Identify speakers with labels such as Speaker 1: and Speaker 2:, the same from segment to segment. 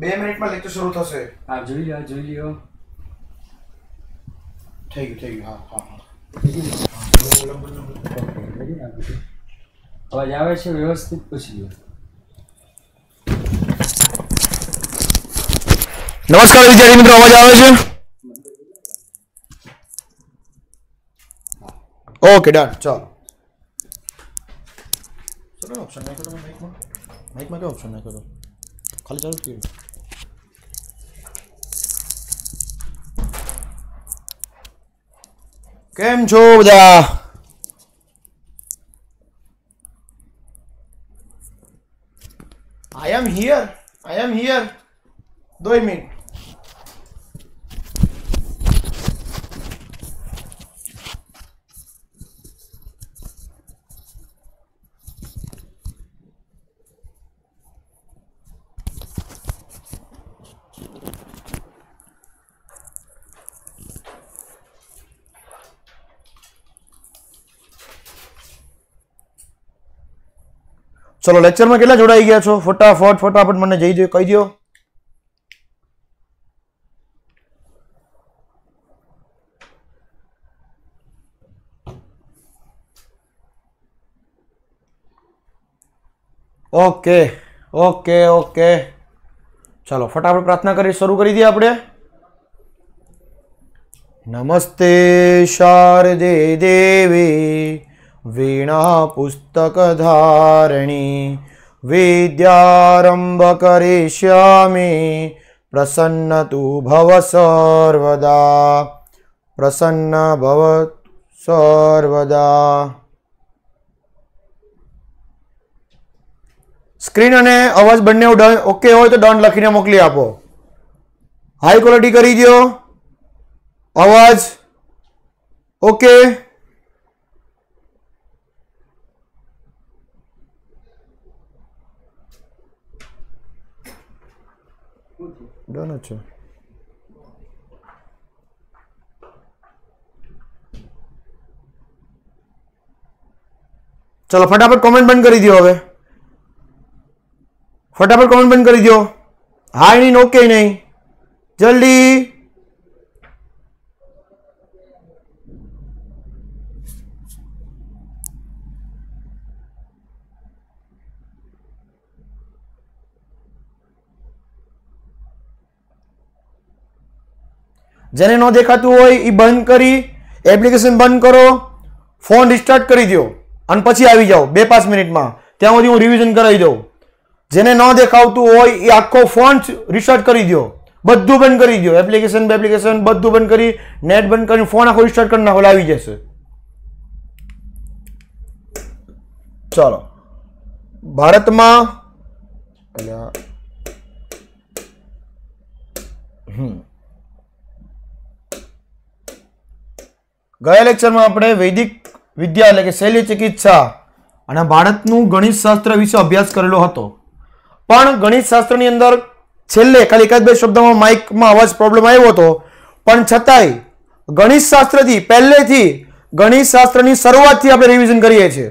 Speaker 1: બે મિનિટમાં લેક્ચર શરૂ થશે હા જોઈ લો જોઈ લ્યો થઈ ગયું થઈ ગયું હા હા અવાજ આવે છે વ્યવસ્થિત પૂછી લો નમસ્કાર વિદ્યાર્થી મિત્રો અવાજ આવે છે ઓકે ડન ચાલો ઓપ્શન નાખ્યો તમે માઇકમાં માઇકમાં કયો ઓપ્શન ના કરો ખાલી ચાલુ કર્યું કેમ છો બધા I am here I am here દોઈ મિનિટ ચલો લેક્ચરમાં કેટલા જોડાઈ ગયા છો ફટાફટ ફટાફટ મને જઈ દો કહી દો ઓકે ઓકે ઓકે ચાલો ફટાફટ પ્રાર્થના કરી શરૂ કરી દઈએ આપણે નમસ્તે શારદે દેવી વીણા પુસ્તક પુસ્તકધારણી વિદ્યારંભ કરિષ્યામી પ્રસન્ન તું ભવ સર્વદા પ્રસન્ન ભવ સર્વદા સ્ક્રીન અને અવાજ બંને ઓકે હોય તો ડન લખીને મોકલી આપો હાઈ ક્વોલિટી કરી દો અવાજ ઓકે ડન જ ચલો ફટાફટ કોમેન્ટ બંધ કરી દો હવે ફટાફટ કોમેન્ટ બંધ કરી દો હાય નહીં ઓકે નહીં જલ્દી જેને ન દેખાતું હોય એ બંધ કરી એપ્લિકેશન બંધ કરો ફોન રિસ્ટાર્ટ કરી દો અને પછી આવી જાઓ બે પાંચ મિનિટમાં ત્યાં સુધી હું રિવિઝન કરાવી દઉં જેને ન દેખાવતું હોય એ આખો ફોન રિસ્ટાર્ટ કરી દો બધું બંધ કરી દો એપ્લિકેશન એપ્લિકેશન બધું બંધ કરી નેટ બંધ કરીને ફોન આખો રિસ્ટાર્ટ કરી નાખો આવી જશે ચાલો ભારતમાં હમ ગયા લેક્ચરમાં આપણે વૈદિક વિદ્યા એટલે કે શૈલ્ય ચિકિત્સા અને ભારતનું ગણિતશાસ્ત્ર વિશે અભ્યાસ કરેલો હતો પણ ગણિતશાસ્ત્રની અંદર છેલ્લે ખાલી એકાદ બે શબ્દમાં માઇકમાં અવાજ પ્રોબ્લેમ આવ્યો હતો પણ છતાંય ગણિતશાસ્ત્રથી પહેલેથી ગણિતશાસ્ત્રની શરૂઆતથી આપણે રિવિઝન કરીએ છીએ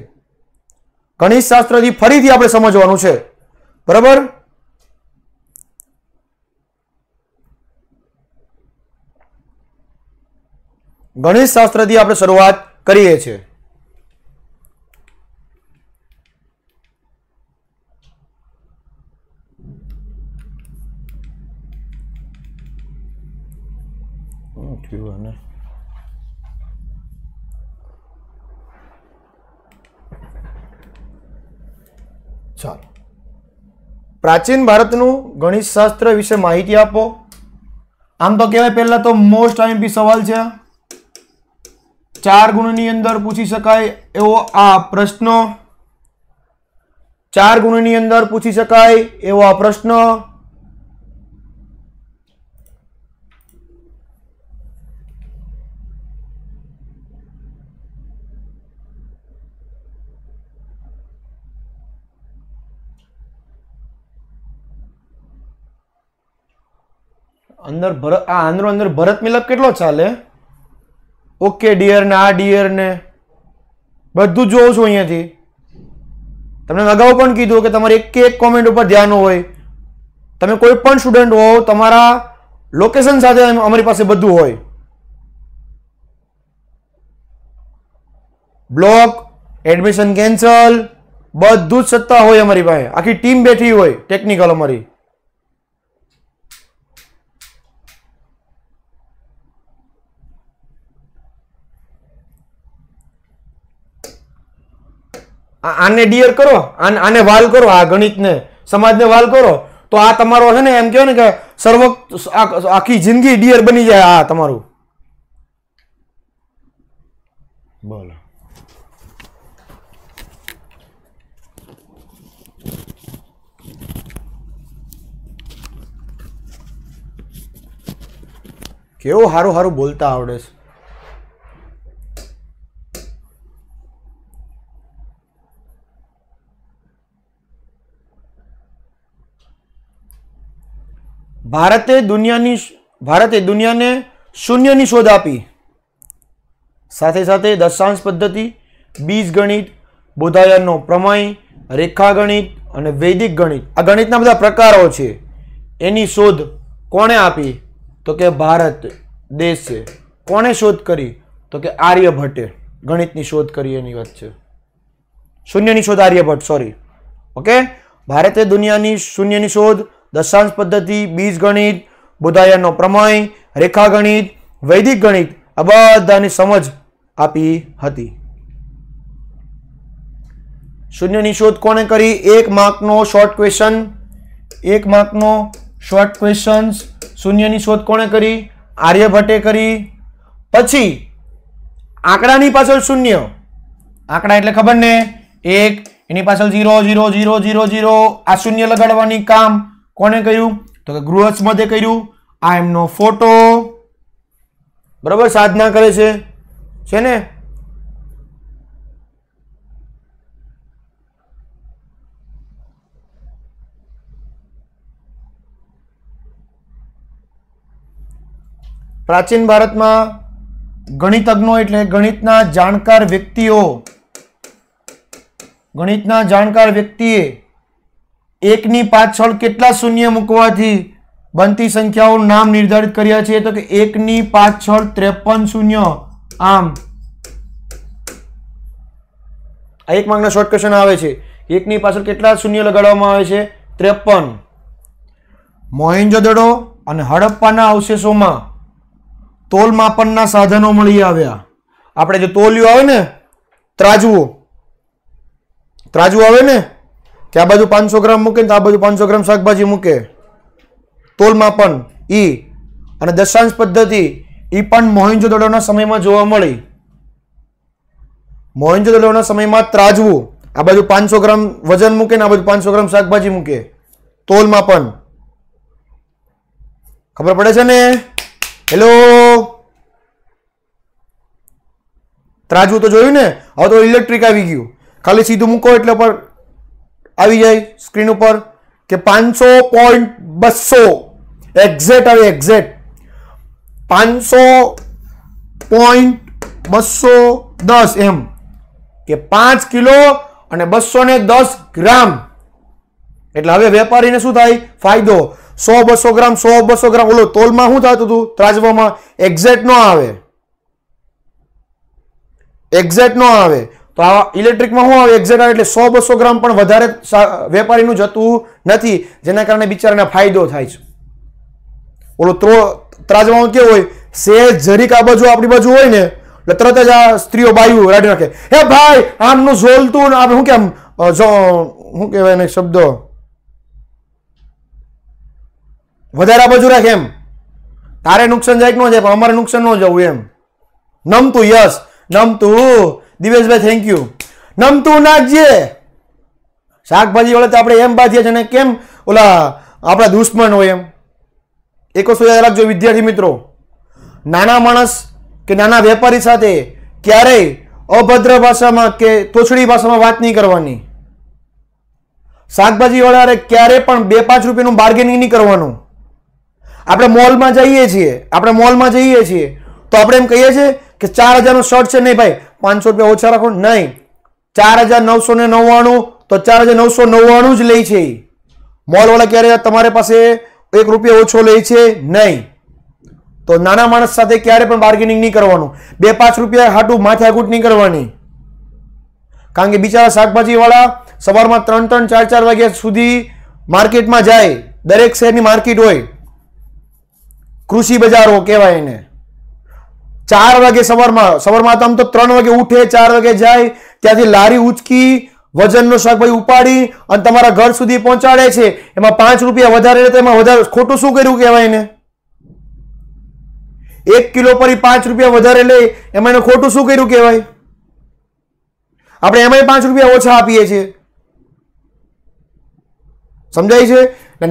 Speaker 1: ગણિતશાસ્ત્રથી ફરીથી આપણે સમજવાનું છે બરાબર ગણિત શાસ્ત્રથી આપણે શરૂઆત કરીએ છીએ ચાલો પ્રાચીન ભારતનું ગણિત શાસ્ત્ર વિશે માહિતી આપો આમ તો કહેવાય પહેલા તો મોસ્ટ આઈએમપી સવાલ છે ચાર ગુણની અંદર પૂછી શકાય એવો આ પ્રશ્ન ચાર ગુણની અંદર પૂછી શકાય એવો આ પ્રશ્ન અંદર ભરત આ આંદ્રો અંદર ભરત મિલક કેટલો ચાલે ઓકે ડિયર ને આ ડિયર ને બધું જોઉં છું અહીંયાથી તમને અગાઉ પણ કીધું કે તમારે એક એક કોમેન્ટ ઉપર ધ્યાન હોય તમે કોઈ પણ સ્ટુડન્ટ હોવ તમારા લોકેશન સાથે અમારી પાસે બધું હોય બ્લોક એડમિશન કેન્સલ બધું જ સત્તા હોય અમારી પાસે આખી ટીમ બેઠી હોય ટેકનિકલ અમારી આને ડિયર કરો આને વાલ કરો આ ગણિતને સમાજને વાલ કરો તો આ તમારો છે ને એમ કહો ને કે સર્વ આખી જિંદગી ડિયર બની જાય આ તમારું બોલો કેવું સારું સારું બોલતા આવડે છે ભારતે દુનિયાની ભારતે દુનિયાને શૂન્યની શોધ આપી સાથે સાથે દશાંશ પદ્ધતિ બીજ ગણિત બોધાયનનો પ્રમેય રેખા ગણિત અને વૈદિક ગણિત આ ગણિતના બધા પ્રકારો છે એની શોધ કોણે આપી તો કે ભારત દેશ છે કોણે શોધ કરી તો કે આર્યભટ્ટે ગણિતની શોધ કરી એની વાત છે શૂન્યની શોધ આર્યભટ્ટ સોરી ઓકે ભારતે દુનિયાની શૂન્યની શોધ દશાંશ પદ્ધતિ બીજ ગણિત બુધાયાનો પ્રમેય રેખા ગણિત વૈદિક ગણિત આ બધાની સમજ આપી હતી શૂન્યની શોધ કોણે કરી એક માર્કનો શોર્ટ ક્વેશ્ચન એક માર્કનો શોર્ટ ક્વેશ્ચન્સ શૂન્યની શોધ કોણે કરી આર્યભટ્ટે કરી પછી આંકડાની પાછળ શૂન્ય આંકડા એટલે ખબર ને એક એની પાછળ zero zero zero zero zero આ શૂન્ય લગાડવાની કામ કોને કહ્યું તો કે ગૃહસ્થમતે કર્યું આ એમનો ફોટો બરાબર સાધના કરે છે છે ને પ્રાચીન ભારતમાં ગણિતજ્ઞો એટલે ગણિતના જાણકાર વ્યક્તિઓ ગણિતના જાણકાર વ્યક્તિએ એકની પાછળ કેટલા શૂન્ય મૂકવાથી બનતી સંખ્યાઓ નામ નિર્ધારિત કર્યા છે તો કે એકની પાછળ ત્રેપન શૂન્ય આમ આ એક માંગના શોર્ટ ક્વેશ્ચન આવે છે એકની પાછળ કેટલા શૂન્ય લગાડવામાં આવે છે ત્રેપન મોહેન્જોદડો અને હડપ્પાના અવશેષોમાં તોલ માપનના સાધનો મળી આવ્યા આપણે જે તોલ્યું આવે ને ત્રાજવું ત્રાજવું આવે ને કે આ બાજુ પાંચસો ગ્રામ મૂકે ને આ બાજુ પાંચસો ગ્રામ શાકભાજી મૂકે તોલમાં પણ ઈ અને દશાંશ પદ્ધતિ એ પણ મોહિંજોદડોના સમયમાં જોવા મળી મોહિંજોદડોના સમયમાં ત્રાજવું આ બાજુ પાંચસો ગ્રામ વજન મૂકે ને આ બાજુ પાંચસો ગ્રામ શાકભાજી મૂકે તોલમાં પણ ખબર પડે છે ને હેલો ત્રાજવું તો જોયું ને હવે તો ઇલેક્ટ્રિક આવી ગયું ખાલી સીધું મૂકો એટલે પર આવી જાય સ્ક્રીન ઉપર કે પાંચસો પોઈન્ટ બસો એક્ઝેક્ટ આવે એક્ઝેક્ટ પાંચસો પોઈન્ટ બસો દસ એમ કે પાંચ કિલો અને બસો ને દસ ગ્રામ એટલે હવે વેપારીને શું થાય ફાયદો સો બસો ગ્રામ સો બસો ગ્રામ ઓલો તોલમાં શું થતું હતું ત્રાજવામાં એક્ઝેક્ટ ન આવે એક્ઝેક્ટ ન આવે તો આ ઇલેક્ટ્રિકમાં શું આવે એક્ઝેટા એટલે સો બસો ગ્રામ પણ વધારે વેપારીનું જતું નથી જેના કારણે બિચારાને ફાયદો થાય છે ઓલું ત્રો ત્રાજવામાં કેવું હોય સેજ જરીક આ બાજુ આપણી બાજુ હોય ને એટલે તરત જ આ સ્ત્રીઓ બાયું રાડી નાખે હે ભાઈ આમનું ઝોલતું ને આપણે શું કેમ જો શું કહેવાય ને શબ્દો વધારે આ બાજુ રાખે એમ તારે નુકસાન જાય કે ન જાય પણ અમારે નુકસાન ન જવું એમ નમતું યસ નમતું દિવેશભાઈ થેન્ક યુ નમતું નાખજે શાકભાજી વળે તો આપણે એમ બાધીએ છીએ ને કેમ ઓલા આપણા દુશ્મન હોય એમ એક વસ્તુ યાદ રાખજો વિદ્યાર્થી મિત્રો નાના માણસ કે નાના વેપારી સાથે ક્યારેય અભદ્ર ભાષામાં કે તોછડી ભાષામાં વાત નહીં કરવાની શાકભાજીવાળાએ ક્યારે પણ બે પાંચ રૂપિયાનું બાર્ગેનિંગ નહીં કરવાનું આપણે મોલમાં જઈએ છીએ આપણે મોલમાં જઈએ છીએ તો આપણે એમ કહીએ છીએ કે ચાર હજારનો શર્ટ છે નહીં ભાઈ પાંચસો રૂપિયા ઓછા રાખો નહીં ચાર હજાર નવસો ને નવ્વાણું તો ચાર હજાર નવસો નવ્વાણું જ લે છે મોલવાળા ક્યારે તમારે પાસે એક રૂપિયા ઓછો લે છે નહીં તો નાના માણસ સાથે ક્યારે પણ બાર્ગેનિંગ નહીં કરવાનું બે પાંચ રૂપિયા હાટું માથાકૂટ નહીં કરવાની કારણ કે બિચારા શાકભાજીવાળા સવારમાં ત્રણ ત્રણ ચાર ચાર વાગ્યા સુધી માર્કેટમાં જાય દરેક શહેરની માર્કેટ હોય કૃષિ બજારો કહેવાય એને ચાર વાગે સવારમાં સવારમાં હતા આમ તો ત્રણ વાગે ઉઠે ચાર વાગે જાય ત્યાંથી લારી ઉચકી વજનનો શાકભાઈ ઉપાડી અને તમારા ઘર સુધી પહોંચાડે છે એમાં પાંચ રૂપિયા વધારે તો એમાં વધારે ખોટું શું કર્યું કહેવાય એને એક કિલો પર પાંચ રૂપિયા વધારે લે એમાં એને ખોટું શું કર્યું કહેવાય આપણે એમાંય પાંચ રૂપિયા ઓછા આપીએ છીએ સમજાય છે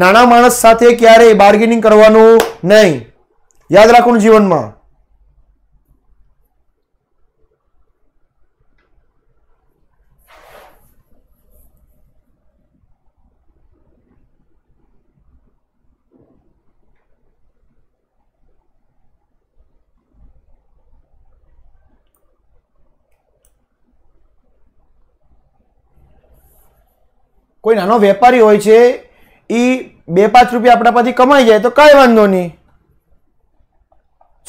Speaker 1: નાના માણસ સાથે ક્યારેય બાર્ગેનિંગ કરવાનું નહીં યાદ રાખવાનું જીવનમાં કોઈ નાનો વેપારી હોય છે એ બે પાંચ રૂપિયા આપણા પરથી કમાઈ જાય તો કાંઈ વાંધો નહીં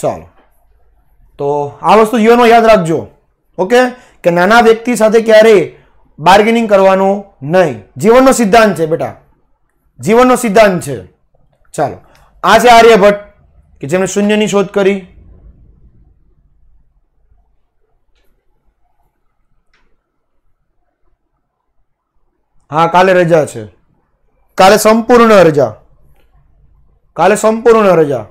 Speaker 1: ચાલો તો આ વસ્તુ જીવનમાં યાદ રાખજો ઓકે કે નાના વ્યક્તિ સાથે ક્યારેય બાર્ગેનિંગ કરવાનું નહીં જીવનનો સિદ્ધાંત છે બેટા જીવનનો સિદ્ધાંત છે ચાલો આ છે આર્યભટ્ટ કે જેમણે શૂન્યની શોધ કરી હા કાલે રજા છે કાલે સંપૂર્ણ રજા કાલે સંપૂર્ણ રજા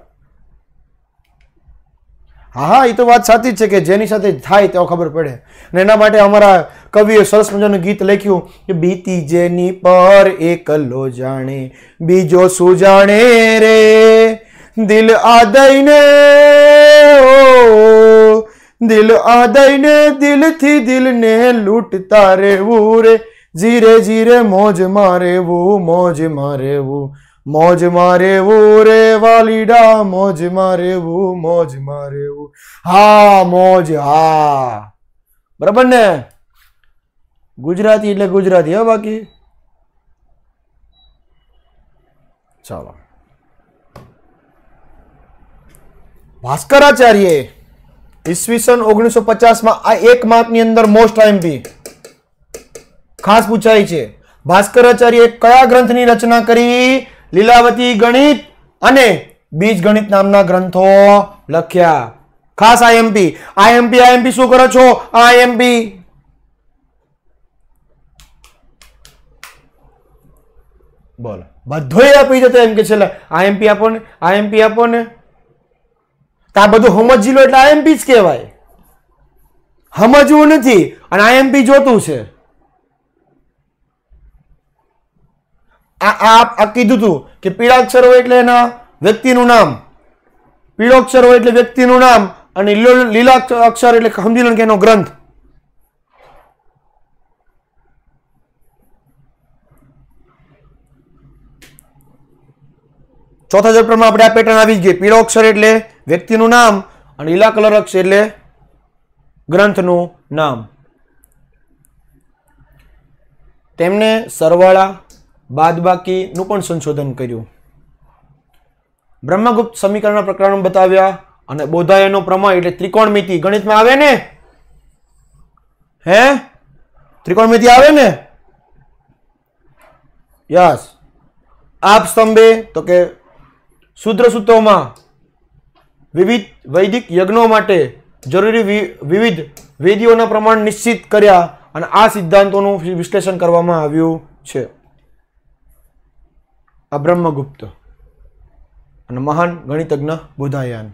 Speaker 1: હા હા એ તો વાત સાચી જ છે કે જેની સાથે થાય તેઓ ખબર પડે ને એના માટે અમારા કવિએ સરસ મજાનું ગીત લખ્યું કે બીતી જેની પર એકલો જાણે બીજો શું જાણે રે દિલ આ દઈને દિલ આ દિલથી દિલને લૂંટતા રહેવું રે ધીરે ધીરે મોજમાં રહેવું મોજમાં રહેવું મોજમાં રહેવું રે વાલીડા મોજમાં રહેવું મોજમાં રહેવું હા મોજ હા બરાબર ને ગુજરાતી એટલે ગુજરાતી હા બાકી ચાલો ભાસ્કરાચાર્ય ઈસવીસન ઓગણીસો પચાસમાં આ એક માર્કની અંદર મોસ્ટ આઈમ્પી ખાસ પૂછાય છે ભાસ્કરાચાર્યએ કયા ગ્રંથની રચના કરી લીલાવતી ગણિત અને બીજ ગણિત નામના ગ્રંથો લખ્યા ખાસ આઈએમપી આઈએમપી આઈએમપી શું કરો છો આઈએમપી બોલો બધું આપી જતો એમ કે છેલ્લે આઈએમપી આપો ને આઈએમપી આપો ને આ બધું સમજી લો એટલે આઈએમપી જ કહેવાય સમજવું નથી અને આઈએમપી જોતું છે આ આ કીધું હતું કે પીળા અક્ષર હોય એટલે એના વ્યક્તિનું નામ પીળો હોય એટલે વ્યક્તિનું નામ અને લીલા અક્ષર એટલે સમજી કે એનો ગ્રંથ ચોથા ચેપ્ટરમાં આપણે આ પેટર્ન આવી ગઈ પીળો અક્ષર એટલે વ્યક્તિનું નામ અને લીલા કલર અક્ષર એટલે ગ્રંથનું નામ તેમને સરવાળા બાદબાકીનું પણ સંશોધન કર્યું બ્રહ્મગુપ્ત સમીકરણના પ્રકરણ બતાવ્યા અને બોધાયનો પ્રમાણ એટલે ત્રિકોણમિતિ ગણિતમાં આવે ને હે ત્રિકોણમિતિ આવે ને યસ આપ સ્તંભે તો કે શુદ્ર સૂત્રોમાં વિવિધ વૈદિક યજ્ઞો માટે જરૂરી વિવિધ વેદીઓના પ્રમાણ નિશ્ચિત કર્યા અને આ સિદ્ધાંતોનું વિશ્લેષણ કરવામાં આવ્યું છે આ અને મહાન ગણિતજ્ઞ બોધાયાન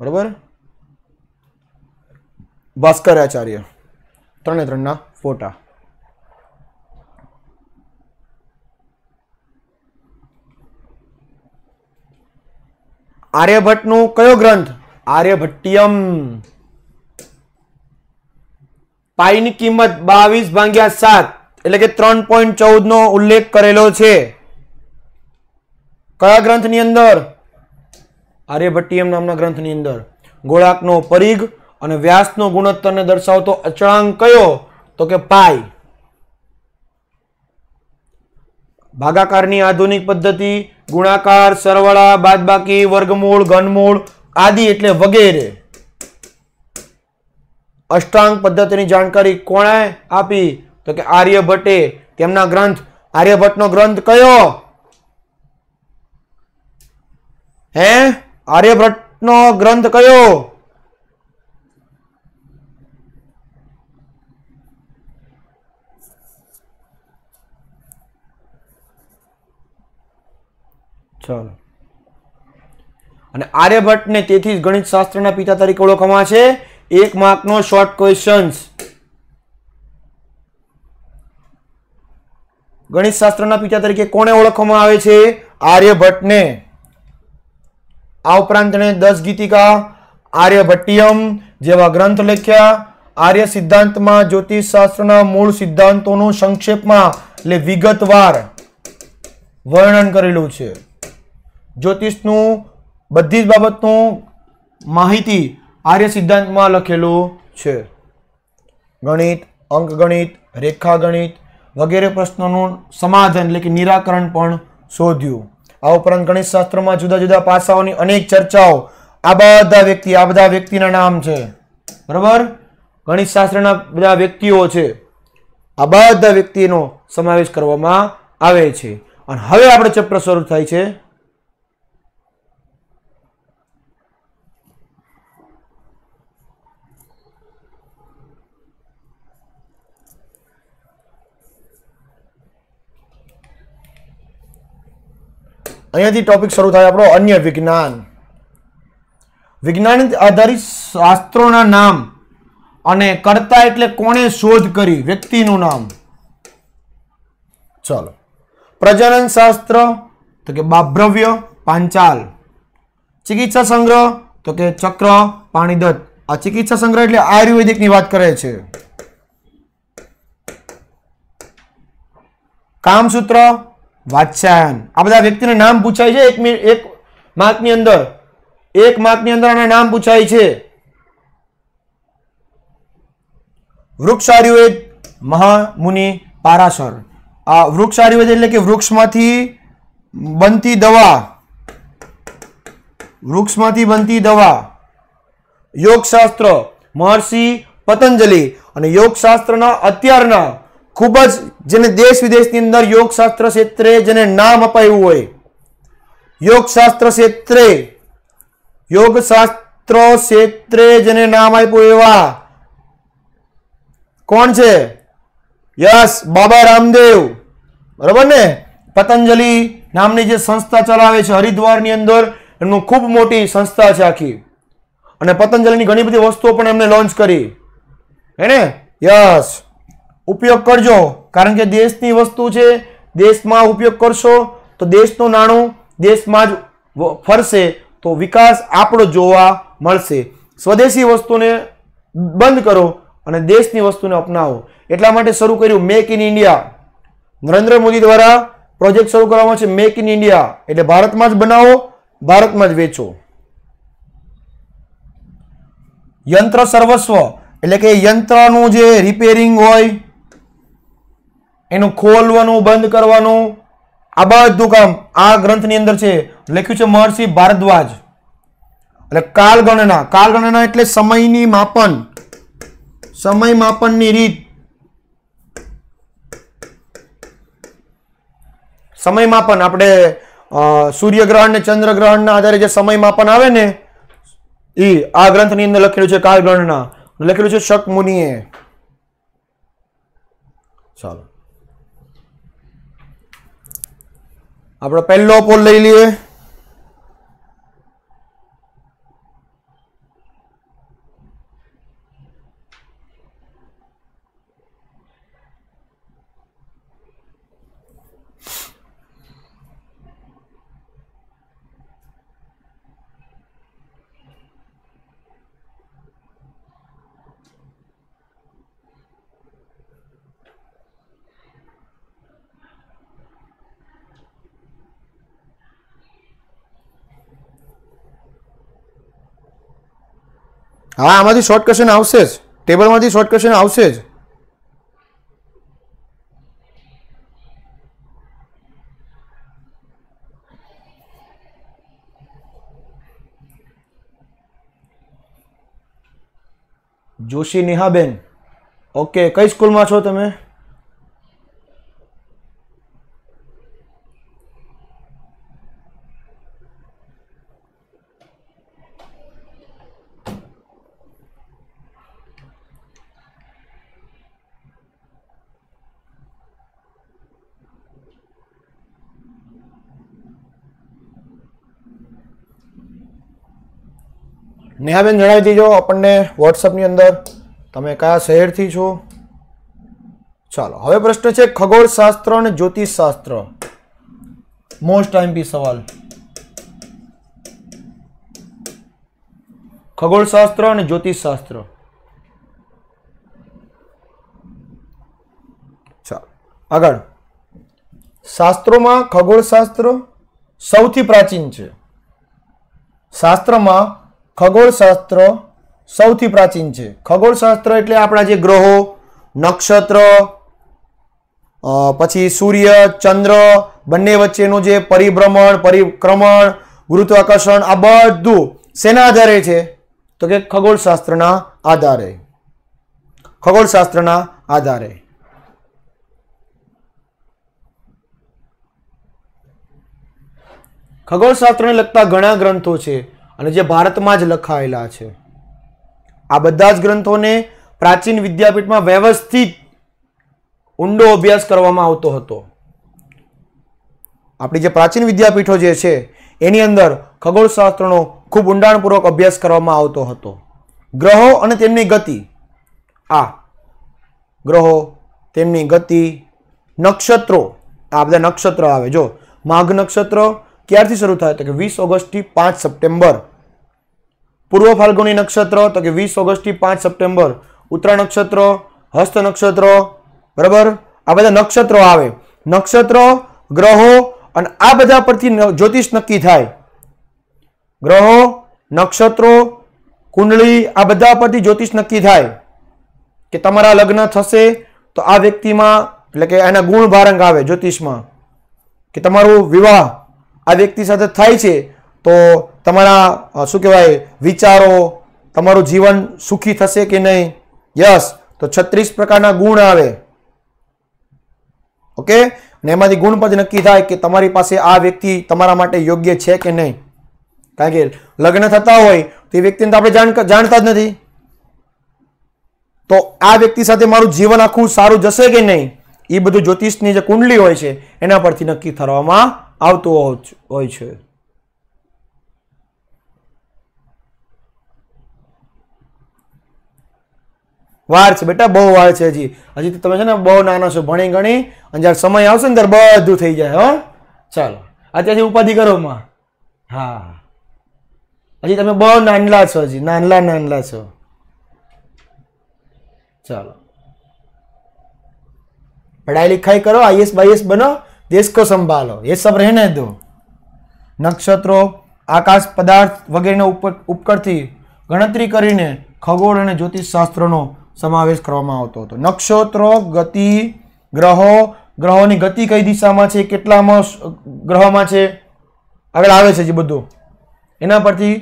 Speaker 1: બરાબર ભાસ્કરાચાર્ય ત્રણે ત્રણના ફોટા આર્યભટ્ટનું કયો ગ્રંથ આર્યભટ્ટિયમ પાઈની કિંમત બાવીસ ભાગ્યા સાત એટલે કે ત્રણ પોઈન્ટ ચૌદ નો ઉલ્લેખ કરેલો છે કયા ગ્રંથની અંદર આર્યભટ્ટીયમ નામના ગ્રંથની અંદર ગોળાકનો પરિઘ અને વ્યાસનો ગુણોત્તરને દર્શાવતો અચળાંક કયો તો કે પાય ભાગાકારની આધુનિક પદ્ધતિ ગુણાકાર સરવાળા બાદબાકી વર્ગમૂળ ઘનમૂળ આદિ એટલે વગેરે અષ્ટાંગ પદ્ધતિની જાણકારી કોણે આપી તો કે આર્યભટ્ટે તેમના ગ્રંથ આર્યભટ્ટનો ગ્રંથ કયો હે આર્યભટ્ટ નો ગ્રંથ કયો ચાલો અને આર્યભટ્ટ ને તેથી જ ગણિત શાસ્ત્રના પિતા તરીકે ઓળખવામાં છે એક માર્ક નો શોર્ટ ક્વેશ્ચન્સ ગણિત શાસ્ત્રના પિતા તરીકે કોને ઓળખવામાં આવે છે આર્યભટ્ટને આ ઉપરાંત તેણે દસ ગીતિકા આર્યભટ્ટિયમ જેવા ગ્રંથ લખ્યા આર્ય સિદ્ધાંતમાં જ્યોતિષ શાસ્ત્રના મૂળ સિદ્ધાંતોનું સંક્ષેપમાં એટલે વિગતવાર વર્ણન કરેલું છે જ્યોતિષનું બધી જ બાબતનું માહિતી આર્ય સિદ્ધાંતમાં લખેલું છે ગણિત અંકગણિત રેખાગણિત વગેરે પ્રશ્નોનું સમાધાન એટલે કે નિરાકરણ પણ શોધ્યું આ ઉપરાંત ગણિતશાસ્ત્રમાં જુદા જુદા પાસાઓની અનેક ચર્ચાઓ આ બધા વ્યક્તિ આ બધા વ્યક્તિના નામ છે બરાબર ગણિત શાસ્ત્રના બધા વ્યક્તિઓ છે આ બધા વ્યક્તિનો સમાવેશ કરવામાં આવે છે અને હવે આપણે ચેપ્ટર શરૂ થાય છે અહીંયાથી ટોપિક શરૂ થાય આપણો અન્ય વિજ્ઞાન વિજ્ઞાન આધારિત શાસ્ત્રોના નામ અને કરતા એટલે કોણે શોધ કરી વ્યક્તિનું નામ ચલો પ્રજનન શાસ્ત્ર તો કે બાભ્રવ્ય પાંચાલ ચિકિત્સા સંગ્રહ તો કે ચક્ર પાણીદત્ત આ ચિકિત્સા સંગ્રહ એટલે આયુર્વેદિકની વાત કરે છે કામસૂત્ર વાત્સાયન આ બધા વ્યક્તિનું નામ પૂછાય છે એક મિનિટ એક માર્કની અંદર એક માર્કની અંદર આના નામ પૂછાય છે વૃક્ષ આયુર્વેદ મહામુનિ પારાસર આ વૃક્ષ આયુર્વેદ એટલે કે વૃક્ષમાંથી બનતી દવા વૃક્ષમાંથી બનતી દવા યોગશાસ્ત્ર મહર્ષિ પતંજલિ અને યોગશાસ્ત્રના અત્યારના ખૂબ જ જેને દેશ વિદેશની અંદર યોગશાસ્ત્ર ક્ષેત્રે જેને નામ અપાયું હોય યોગશાસ્ત્ર ક્ષેત્રે યોગશાસ્ત્ર ક્ષેત્રે જેને નામ આપ્યું એવા કોણ છે યસ બાબા રામદેવ બરાબર ને પતંજલિ નામની જે સંસ્થા ચલાવે છે હરિદ્વારની અંદર એમનું ખૂબ મોટી સંસ્થા છે આખી અને પતંજલિની ઘણી બધી વસ્તુઓ પણ એમને લોન્ચ કરી હે ને યસ ઉપયોગ કરજો કારણ કે દેશની વસ્તુ છે દેશમાં ઉપયોગ કરશો તો દેશનું નાણું દેશમાં જ ફરશે તો વિકાસ આપણો જોવા મળશે સ્વદેશી વસ્તુને બંધ કરો અને દેશની વસ્તુને અપનાવો એટલા માટે શરૂ કર્યું make in India Narendra Modi દ્વારા પ્રોજેક્ટ શરૂ કરવામાં છે મેક ઇન ઇન્ડિયા એટલે ભારતમાં જ બનાવો ભારતમાં જ વેચો યંત્ર સર્વસ્વ એટલે કે યંત્રનું જે રિપેરિંગ હોય એનું ખોલવાનું બંધ કરવાનું આ બધું કામ આ ગ્રંથની અંદર છે લખ્યું છે મહર્ષિ ભારદ્વાજ એટલે કાલગણના કાલગણના એટલે સમયની માપન સમય માપનની રીત સમય માપન આપણે સૂર્યગ્રહણ ને ચંદ્રગ્રહણના આધારે જે સમય માપન આવે ને એ આ ગ્રંથની અંદર લખેલું છે કાલગણના લખેલું છે શક મુનિએ ચાલો આપણો પહેલો પોલ લઈ લઈએ હા આમાંથી શોર્ટ ક્વેશ્ચન આવશે જ ટેબલમાંથી શોર્ટ ક્વેશ્ચન આવશે જ જોશી નેહાબેન ઓકે કઈ સ્કૂલમાં છો તમે નેહાબેન જણાવી દીજો આપણને વોટ્સઅપની અંદર તમે કયા શહેરથી છો ચાલો હવે પ્રશ્ન છે ખગોળશાસ્ત્ર અને જ્યોતિષશાસ્ત્ર મોસ્ટ આઈમ્પી સવાલ ખગોળશાસ્ત્ર અને જ્યોતિષશાસ્ત્ર ચાલો આગળ શાસ્ત્રોમાં ખગોળશાસ્ત્ર સૌથી પ્રાચીન છે શાસ્ત્રમાં ખગોળશાસ્ત્ર સૌથી પ્રાચીન છે ખગોળશાસ્ત્ર એટલે આપણા જે ગ્રહો નક્ષત્ર પછી સૂર્ય ચંદ્ર બંને વચ્ચેનું જે પરિભ્રમણ પરિક્રમણ ગુરુત્વાકર્ષણ આ બધું શેના આધારે છે તો કે ખગોળશાસ્ત્રના આધારે ખગોળશાસ્ત્રના આધારે ખગોળશાસ્ત્રને લગતા ઘણા ગ્રંથો છે અને જે ભારતમાં જ લખાયેલા છે આ બધા જ ગ્રંથોને પ્રાચીન વિદ્યાપીઠમાં વ્યવસ્થિત ઊંડો અભ્યાસ કરવામાં આવતો હતો આપણી જે પ્રાચીન વિદ્યાપીઠો જે છે એની અંદર ખગોળશાસ્ત્રનો ખૂબ ઊંડાણપૂર્વક અભ્યાસ કરવામાં આવતો હતો ગ્રહો અને તેમની ગતિ આ ગ્રહો તેમની ગતિ નક્ષત્રો આ બધા નક્ષત્ર આવે જો માઘ નક્ષત્ર ક્યારથી શરૂ થાય તો કે વીસ ઓગસ્ટથી પાંચ સપ્ટેમ્બર પૂર્વ ફાલ્ગુની નક્ષત્ર તો કે વીસ ઓગસ્ટથી પાંચ સપ્ટેમ્બર ઉત્તરા નક્ષત્ર હસ્ત નક્ષત્ર બરાબર આ બધા નક્ષત્રો આવે નક્ષત્ર ગ્રહો અને આ બધા પરથી જ્યોતિષ નક્કી થાય ગ્રહો નક્ષત્રો કુંડળી આ બધા પરથી જ્યોતિષ નક્કી થાય કે તમારા લગ્ન થશે તો આ વ્યક્તિમાં એટલે કે એના ગુણ ભારંગ આવે જ્યોતિષમાં કે તમારું વિવાહ આ વ્યક્તિ સાથે થાય છે તો તમારા શું કહેવાય વિચારો તમારું જીવન સુખી થશે કે નહીં યસ તો છત્રીસ પ્રકારના ગુણ આવે ઓકે ને એમાંથી ગુણ ગુણપદ નક્કી થાય કે તમારી પાસે આ વ્યક્તિ તમારા માટે યોગ્ય છે કે નહીં કારણ કે લગ્ન થતા હોય તો એ વ્યક્તિને તો આપણે જાણતા જ નથી તો આ વ્યક્તિ સાથે મારું જીવન આખું સારું જશે કે નહીં એ બધું જ્યોતિષની જે કુંડલી હોય છે એના પરથી નક્કી કરવામાં આવતો હોય છે વાર છે બેટા બહુ વાર છે હજી હજી તો તમે છે ને બહુ નાના છો ભણી ગણી અને જ્યારે સમય આવશે ને ત્યારે બધું થઈ જાય હો ચાલો અત્યારથી ઉપાધિ કરો માં હા હજી તમે બહુ નાનલા છો હજી નાનલા નાનલા છો ચાલો પઢાઈ લિખાઈ કરો આઈએસ બાઈએસ બનો દેશકો को એ સબ રહેને रहने નક્ષત્રો આકાશ પદાર્થ વગેરેના ઉપકરથી ગણતરી કરીને ખગોળ અને જ્યોતિષશાસ્ત્રનો સમાવેશ કરવામાં આવતો હતો નક્ષત્રો ગતિ ગ્રહો ગ્રહોની ગતિ કઈ દિશામાં છે કેટલામાં ગ્રહોમાં છે આગળ આવે છે જે બધું એના પરથી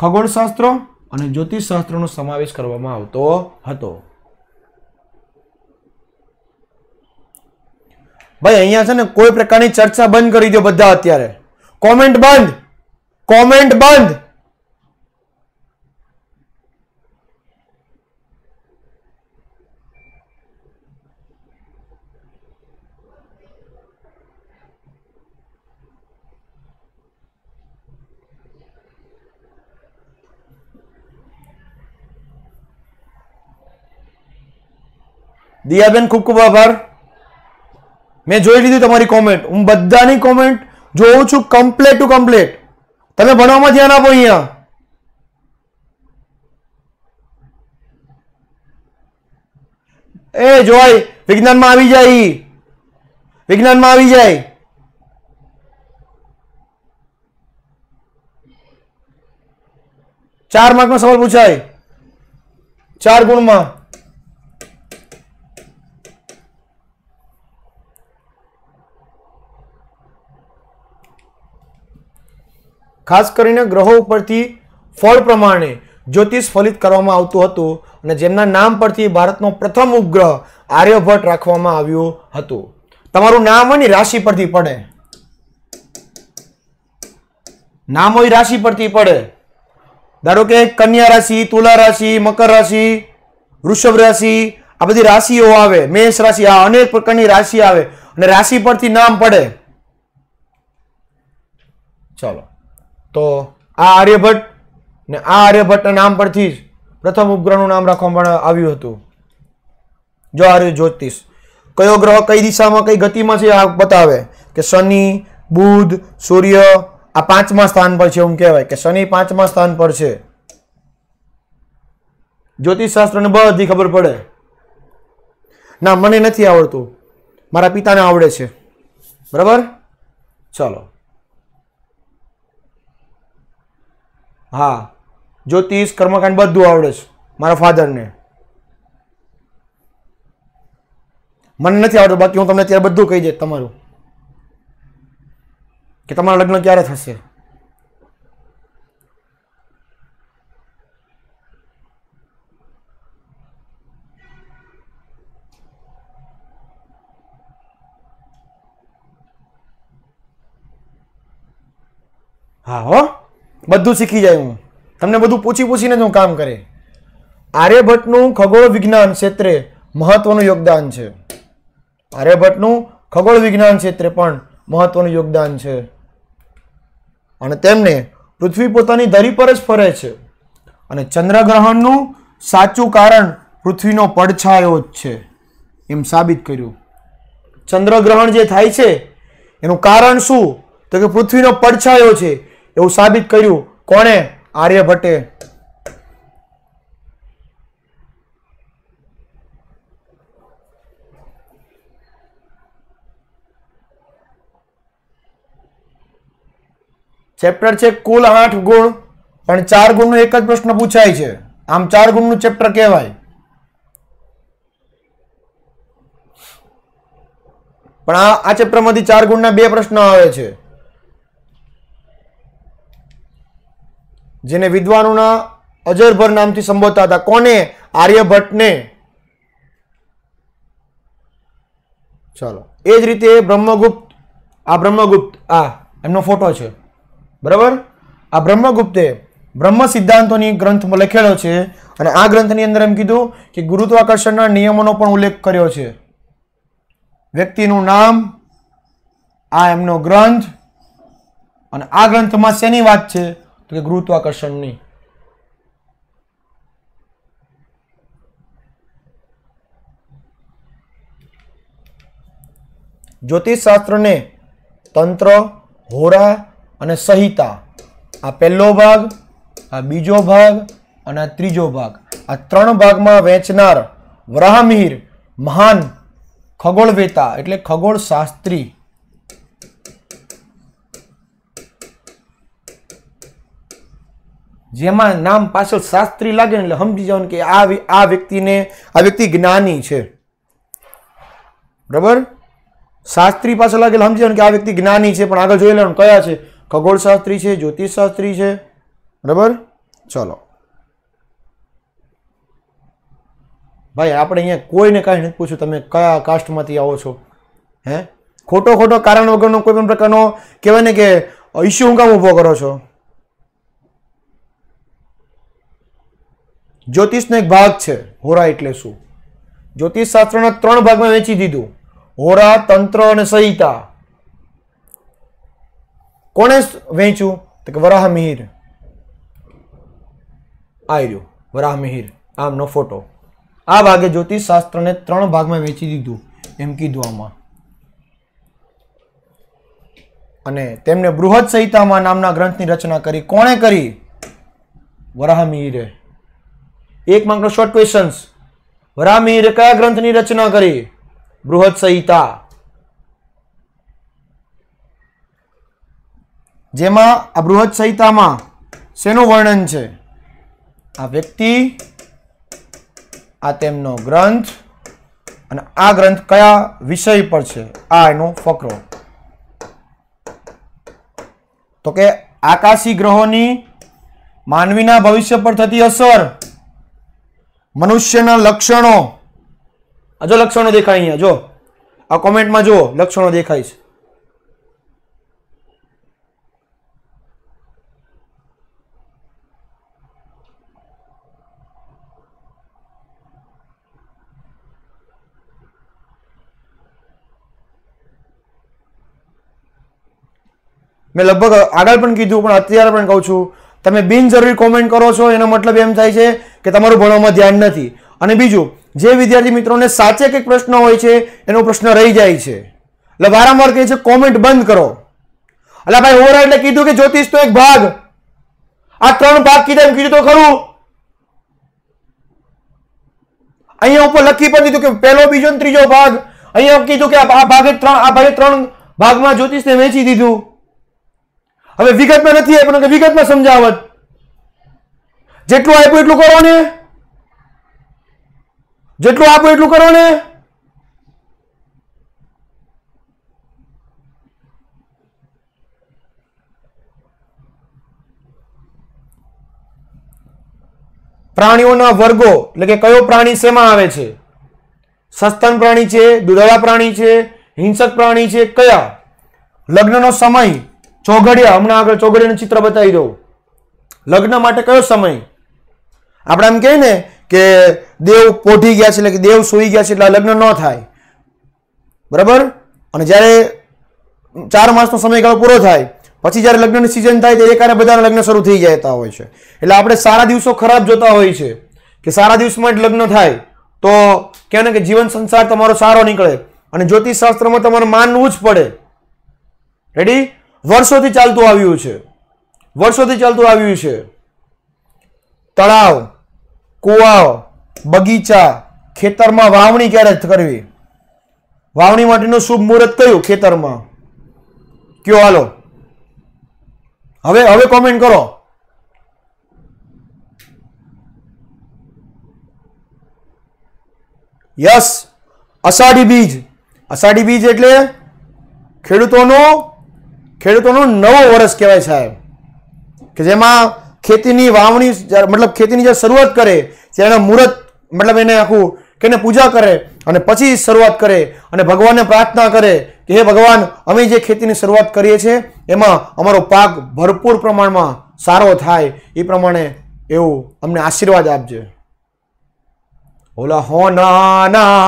Speaker 1: ખગોળશાસ્ત્રો અને જ્યોતિષશાસ્ત્રનો સમાવેશ કરવામાં આવતો હતો ભાઈ અહીંયા છે ને કોઈ પ્રકારની ચર્ચા બંધ કરી દો બધા અત્યારે કોમેન્ટ બંધ કોમેન્ટ બંધ દિયાબેન ખૂબ ખૂબ આભાર મેં જોઈ લીધી તમારી કોમેન્ટ હું બધાની કોમેન્ટ જોઉં છું કમ્પ્લેટ ટુ કમ્પ્લેટ તમે ભણવામાં ધ્યાન આપો અહીંયા એ જોય વિજ્ઞાનમાં આવી જાય વિજ્ઞાનમાં આવી જાય ચાર માર્કનો સવાલ પૂછાય ચાર ગુણમાં ખાસ કરીને ગ્રહો ઉપરથી ફળ પ્રમાણે જ્યોતિષ ફલિત કરવામાં આવતું હતું અને જેમના નામ પરથી ભારતનો પ્રથમ ઉપગ્રહ આર્યભટ્ટ રાખવામાં આવ્યું હતું તમારું નામ હોય ને રાશિ પરથી પડે નામ હોય રાશિ પરથી પડે ધારો કે કન્યા રાશિ તુલા રાશિ મકર રાશિ વૃષભ રાશિ આ બધી રાશિઓ આવે મેષ રાશિ આ અનેક પ્રકારની રાશિ આવે અને રાશિ પરથી નામ પડે ચલો તો આ આર્યભટ્ટ ને આ આર્યભટ્ટના નામ પરથી જ પ્રથમ ઉપગ્રહનું નામ રાખવામાં આવ્યું હતું જો આર્ય જ્યોતિષ કયો ગ્રહ કઈ દિશામાં કઈ ગતિમાં છે આ બતાવે કે શનિ બુધ સૂર્ય આ પાંચમા સ્થાન પર છે એમ કહેવાય કે શનિ પાંચમા સ્થાન પર છે જ્યોતિષશાસ્ત્રને બધી ખબર પડે ના મને નથી આવડતું મારા પિતાને આવડે છે બરાબર ચલો હા જ્યોતિષ કર્મકાંડ બધું આવડે છે મારા ફાધરને મને નથી આવડતું બાકી હું તમને ત્યારે બધું કહી દે તમારું કે તમારા લગ્ન ક્યારે થશે હા હો બધું શીખી જાય હું તમને બધું પૂછી પૂછીને જ હું કામ કરે આર્યભટ્ટનું ખગોળ વિજ્ઞાન ક્ષેત્રે મહત્વનું યોગદાન છે આર્યભટ્ટનું ખગોળ વિજ્ઞાન ક્ષેત્રે પણ મહત્વનું યોગદાન છે અને તેમને પૃથ્વી પોતાની ધરી પર જ ફરે છે અને ચંદ્રગ્રહણનું સાચું કારણ પૃથ્વીનો પડછાયો જ છે એમ સાબિત કર્યું ચંદ્રગ્રહણ જે થાય છે એનું કારણ શું તો કે પૃથ્વીનો પડછાયો છે એવું સાબિત કર્યું કોણે આર્યભટ્ટે ચેપ્ટર છે કુલ આઠ ગુણ પણ ચાર ગુણનો એક જ પ્રશ્ન પૂછાય છે આમ ચાર ગુણનું ચેપ્ટર કહેવાય પણ આ ચેપ્ટરમાંથી ચાર ગુણના બે પ્રશ્નો આવે છે જેને વિદ્વાનોના અજરભર નામથી સંબોધતા હતા કોને આર્યભટ્ટને ચાલો એ જ રીતે બ્રહ્મગુપ્ત આ બ્રહ્મગુપ્ત આ એમનો ફોટો છે બરાબર આ બ્રહ્મગુપ્તે બ્રહ્મ સિદ્ધાંતોની ગ્રંથમાં લખેલો છે અને આ ગ્રંથની અંદર એમ કીધું કે ગુરુત્વાકર્ષણના નિયમોનો પણ ઉલ્લેખ કર્યો છે વ્યક્તિનું નામ આ એમનો ગ્રંથ અને આ ગ્રંથમાં શેની વાત છે તો કે ગુરુત્વાકર્ષણની જ્યોતિષશાસ્ત્રને તંત્ર હોરા અને સહિતા આ પહેલો ભાગ આ બીજો ભાગ અને આ ત્રીજો ભાગ આ ત્રણ ભાગમાં વહેંચનાર વરાહમિહિર મહાન ખગોળવેતા એટલે ખગોળશાસ્ત્રી શાસ્ત્રી જેમાં નામ પાછળ શાસ્ત્રી લાગે ને એટલે સમજી જવાનું કે આ આ વ્યક્તિને આ વ્યક્તિ જ્ઞાની છે બરાબર શાસ્ત્રી પાછળ લાગે એટલે સમજી જવાનું કે આ વ્યક્તિ જ્ઞાની છે પણ આગળ જોઈ લેવાનું કયા છે ખગોળશાસ્ત્રી છે જ્યોતિષશાસ્ત્રી છે બરાબર ચલો ભાઈ આપણે અહીંયા કોઈને કાંઈ નથી પૂછ્યું તમે કયા કાસ્ટમાંથી આવો છો હે ખોટો ખોટો કારણ વગરનો કોઈ પણ પ્રકારનો કહેવાય ને કે ઇસ્યુ હું કામ ઊભો કરો છો જ્યોતિષનો એક ભાગ છે હોરા એટલે શું જ્યોતિષ શાસ્ત્રના ત્રણ ભાગમાં વેચી દીધું હોરા તંત્ર અને સહિતા કોણે વેચ્યું તો કે વરાહ મિહિર આવ્યું વરાહ મિહિર આમનો ફોટો આ ભાગે જ્યોતિષ શાસ્ત્રને ત્રણ ભાગમાં વેચી દીધું એમ કીધું આમાં અને તેમણે બૃહદ સંહિતામાં નામના ગ્રંથની રચના કરી કોણે કરી વરાહમીરે એક માર્કનો શોર્ટ ક્વેશ્ચન્સ વરામીર કયા ગ્રંથની રચના કરી બૃહદ સંહિતા જેમાં આ બૃહદ સંહિતામાં શેનું વર્ણન છે આ વ્યક્તિ આ તેમનો ગ્રંથ અને આ ગ્રંથ કયા વિષય પર છે આ એનો ફકરો તો કે આકાશી ગ્રહોની માનવીના ભવિષ્ય પર થતી અસર મનુષ્યના લક્ષણો જો લક્ષણો દેખાય અહીંયા જો આ કોમેન્ટમાં જુઓ લક્ષણો દેખાય છે મેં લગભગ આગળ પણ કીધું પણ અત્યારે પણ કહું છું તમે બિનજરૂરી કોમેન્ટ કરો છો એનો મતલબ એમ થાય છે કે તમારું ભણવામાં ધ્યાન નથી અને બીજું જે વિદ્યાર્થી મિત્રોને સાચે કંઈક પ્રશ્ન હોય છે એનો પ્રશ્ન રહી જાય છે એટલે વારંવાર કહે છે કોમેન્ટ બંધ કરો એટલે ભાઈ ઓરા એટલે કીધું કે જ્યોતિષ તો એક ભાગ આ ત્રણ ભાગ કીધા એમ કીધું તો ખરું અહીંયા ઉપર લખી પણ દીધું કે પહેલો બીજો ત્રીજો ભાગ અહીંયા કીધું કે આ ભાગે ત્રણ આ ભાગે ત્રણ ભાગમાં જ્યોતિષને વેચી દીધું હવે વિગતમાં નથી આપ્યું કે વિગતમાં સમજાવત જેટલું આપ્યું એટલું કરો ને જેટલું આપ્યું એટલું કરો ને પ્રાણીઓના વર્ગો એટલે કે કયો પ્રાણી શેમાં આવે છે સસ્તન પ્રાણી છે દુધાળા પ્રાણી છે હિંસક પ્રાણી છે કયા લગ્નનો સમય ચોઘડિયા હમણાં આગળ ચોઘડિયાનું ચિત્ર બતાવી દઉં લગ્ન માટે કયો સમય આપણે એમ કહીએ ને કે દેવ પોઢી ગયા છે એટલે કે દેવ સૂઈ ગયા છે એટલે લગ્ન ન થાય બરાબર અને જ્યારે ચાર માસનો સમયગાળો પૂરો થાય પછી જ્યારે લગ્નની સિઝન થાય ત્યારે એકાને બધાના લગ્ન શરૂ થઈ જતા હોય છે એટલે આપણે સારા દિવસો ખરાબ જોતા હોય છે કે સારા દિવસમાં જ લગ્ન થાય તો કહે ને કે જીવન સંસાર તમારો સારો નીકળે અને જ્યોતિષશાસ્ત્રમાં તમારે માનવું જ પડે રેડી વર્ષોથી ચાલતું આવ્યું છે વર્ષોથી ચાલતું આવ્યું છે તળાવ કુવાઓ બગીચા ખેતરમાં વાવણી ક્યારે કરવી વાવણી માટેનું શુભ મુહૂર્ત કયું ખેતરમાં કયો હાલો હવે હવે કોમેન્ટ કરો યસ અષાઢી બીજ અષાઢી બીજ એટલે ખેડૂતોનું ખેડૂતોનો નવો વર્ષ કહેવાય સાહેબ કે જેમાં ખેતીની વાવણી મતલબ ખેતીની જે શરૂઆત કરે ત્યારે મુહૂર્ત મતલબ એને આખું કે એને પૂજા કરે અને પછી શરૂઆત કરે અને ભગવાનને પ્રાર્થના કરે કે હે ભગવાન અમે જે ખેતીની શરૂઆત કરીએ છીએ એમાં અમારો પાક ભરપૂર પ્રમાણમાં સારો થાય એ પ્રમાણે એવું અમને આશીર્વાદ આપજે ઓલા હો નાના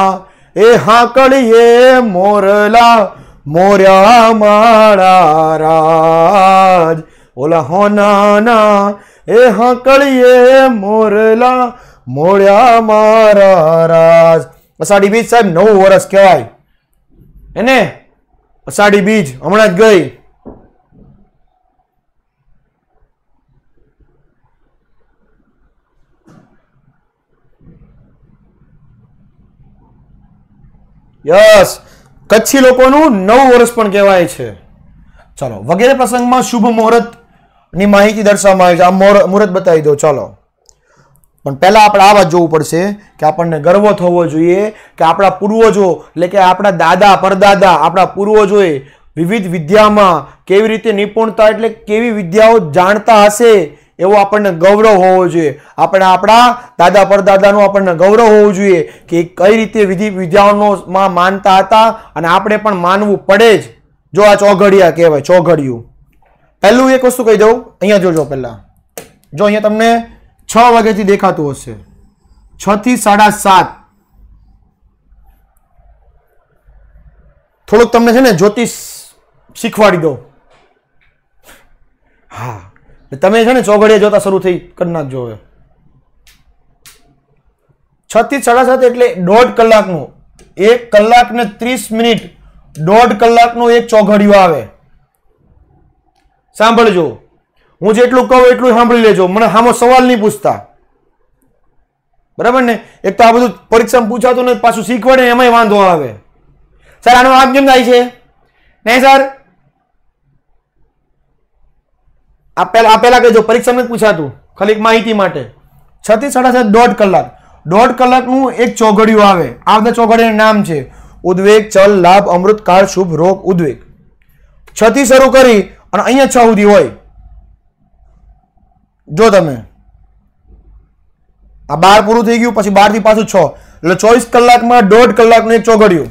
Speaker 1: એ હાકળીએ મોરલા મોર્યા માળા રાજ ઓલા હોનાના એ હકળીએ મોરલા મોર્યા મારા રાજ અષાઢી બીજ સાહેબ નવું વર્ષ કહેવાય એને અસાડી બીજ હમણાં જ ગઈ યસ કચ્છી લોકોનું નવું વર્ષ પણ કહેવાય છે ચલો વગેરે પ્રસંગમાં શુભ મુહૂર્તની માહિતી દર્શાવવામાં આવે છે આ મુહૂર્ત બતાવી દો ચાલો પણ પહેલાં આપણે આ વાત જોવું પડશે કે આપણને ગર્વ થવો જોઈએ કે આપણા પૂર્વજો એટલે કે આપણા દાદા પરદાદા આપણા પૂર્વજોએ વિવિધ વિદ્યામાં કેવી રીતે નિપુણતા એટલે કેવી વિદ્યાઓ જાણતા હશે એવો આપણને ગૌરવ હોવો જોઈએ આપણે આપણા દાદા પરદાદાનું આપણને ગૌરવ હોવું જોઈએ કે કઈ રીતે વિધિ વિદ્યાઓમાં માનતા હતા અને આપણે પણ માનવું પડે જ જો આ ચોઘડિયા કહેવાય ચોઘડિયું પહેલું એક વસ્તુ કહી દઉં અહીંયા જોજો પહેલાં જો અહીંયા તમને છ વાગ્યાથી દેખાતું હશે છથી સાડા સાત થોડુંક તમને છે ને જ્યોતિષ શીખવાડી દો હા તમે છે ને ચોઘડીએ જોતા શરૂ થઈ કરી નાખજો હવે છ થી સાડા સાત એટલે દોઢ કલાકનું એક કલાક ને ત્રીસ મિનિટ દોઢ કલાકનું એક ચોઘડિયું આવે સાંભળજો હું જેટલું કહું એટલું સાંભળી લેજો મને હામો સવાલ નહીં પૂછતા બરાબર ને એક તો આ બધું પરીક્ષામાં પૂછાતું ને પાછું શીખવાડે એમાંય વાંધો આવે સર આનો આમ કેમ થાય છે નહીં સર આ પહેલાં આ પહેલાં કહેજો પરીક્ષામાં પૂછાતું ખાલી માહિતી માટે છથી સાડા સાત દોઢ કલાક દોઢ કલાકનું એક ચોઘડિયું આવે આ બધા ચોઘડીનું નામ છે ઉદ્વેગ ચલ લાભ અમૃત કાળ શુભ રોગ ઉદ્વેગ છથી શરૂ કરી અને અહીંયા છ સુધી હોય જો તમે આ બાર પૂરું થઈ ગયું પછી બારથી પાછું છ એટલે ચોવીસ કલાકમાં દોઢ કલાકનું એક ચોઘડિયું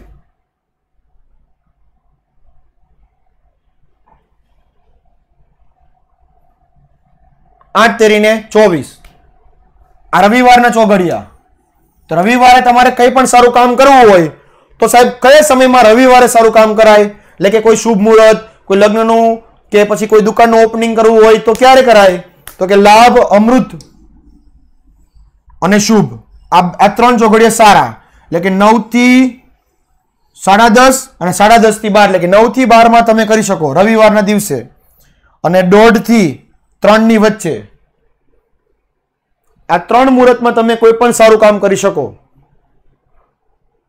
Speaker 1: આઠ તેરીને ચોવીસ આ રવિવારના ચોઘડિયા તો રવિવારે તમારે કંઈ પણ સારું કામ કરવું હોય તો સાહેબ કયા સમયમાં રવિવારે સારું કામ કરાય એટલે કે કોઈ શુભ મુહૂર્ત કોઈ લગ્નનું કે પછી કોઈ દુકાનનું ઓપનિંગ કરવું હોય તો ક્યારે કરાય તો કે લાભ અમૃત અને શુભ આ ત્રણ ચોઘડિયા સારા એટલે કે નવથી સાડા દસ અને સાડા દસથી બાર એટલે કે નવથી બારમાં તમે કરી શકો રવિવારના દિવસે અને દોઢથી ત્રણની વચ્ચે આ ત્રણ મુહૂર્તમાં તમે કોઈ પણ સારું કામ કરી શકો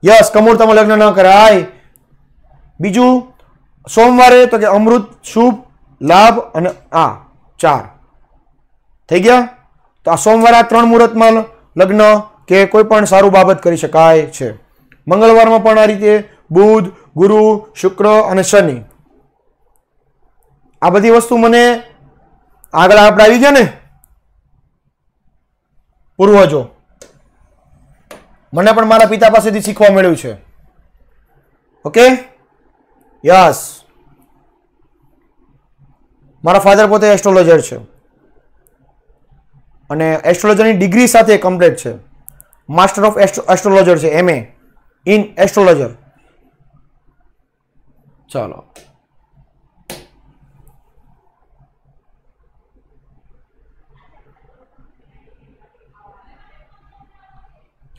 Speaker 1: યસ કમૂર્તમાં લગ્ન ન કરાય બીજું સોમવારે તો કે અમૃત શુભ લાભ અને આ ચાર થઈ ગયા તો આ સોમવારે આ ત્રણ મુહૂર્તમાં લગ્ન કે કોઈ પણ સારું બાબત કરી શકાય છે મંગળવારમાં પણ આ રીતે બુધ ગુરુ શુક્ર અને શનિ આ બધી વસ્તુ મને આગળ આપણે આવી ગયા ને પૂર્વજો મને પણ મારા પિતા પાસેથી શીખવા મળ્યું છે ઓકે યસ મારા ફાધર પોતે એસ્ટ્રોલોજર છે અને એસ્ટ્રોલોજરની ડિગ્રી સાથે કમ્પ્લીટ છે માસ્ટર ઓફ એસ્ટ્રોલોજર છે એમએ ઇન એસ્ટ્રોલોજર ચાલો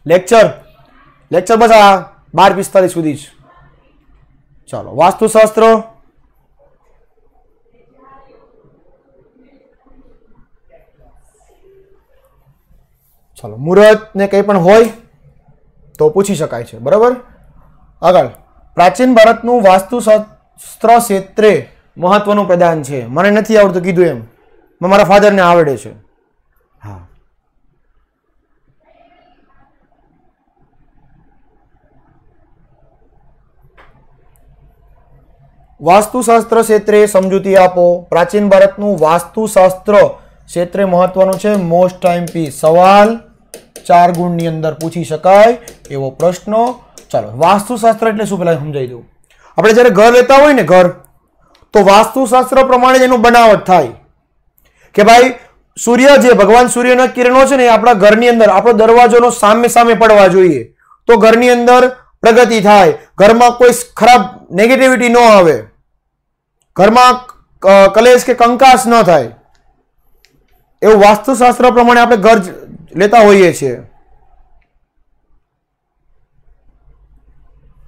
Speaker 1: લેક્ચર લેક્ચર બસ આ બાર પિસ્તાલીસ સુધી જ ચાલો વાસ્તુશાસ્ત્ર ચાલો મુહૂર્ત ને કંઈ પણ હોય તો પૂછી શકાય છે બરાબર આગળ પ્રાચીન ભારતનું વાસ્તુશાસ્ત્ર ક્ષેત્રે મહત્વનું પ્રદાન છે મને નથી આવડતું કીધું એમ મારા ફાધરને આવડે છે વાસ્તુશાસ્ત્ર ક્ષેત્રે સમજૂતી આપો પ્રાચીન ભારતનું વાસ્તુશાસ્ત્ર ક્ષેત્રે મહત્વનું છે મોસ્ટ ટાઈમ પી સવાલ ચાર ગુણની અંદર પૂછી શકાય એવો પ્રશ્ન ચાલો વાસ્તુશાસ્ત્ર એટલે શું પહેલાં સમજાવી દઉં આપણે જ્યારે ઘર લેતા હોય ને ઘર તો વાસ્તુશાસ્ત્ર પ્રમાણે એનું બનાવટ થાય કે ભાઈ સૂર્ય જે ભગવાન સૂર્યના કિરણો છે ને એ આપણા ઘરની અંદર આપણો દરવાજોનો સામે સામે પડવા જોઈએ તો ઘરની અંદર પ્રગતિ થાય ઘરમાં કોઈ ખરાબ નેગેટિવિટી ન આવે ઘરમાં કલેશ કે કંકાસ ન થાય એવું વાસ્તુશાસ્ત્ર પ્રમાણે આપણે ઘર લેતા હોઈએ છીએ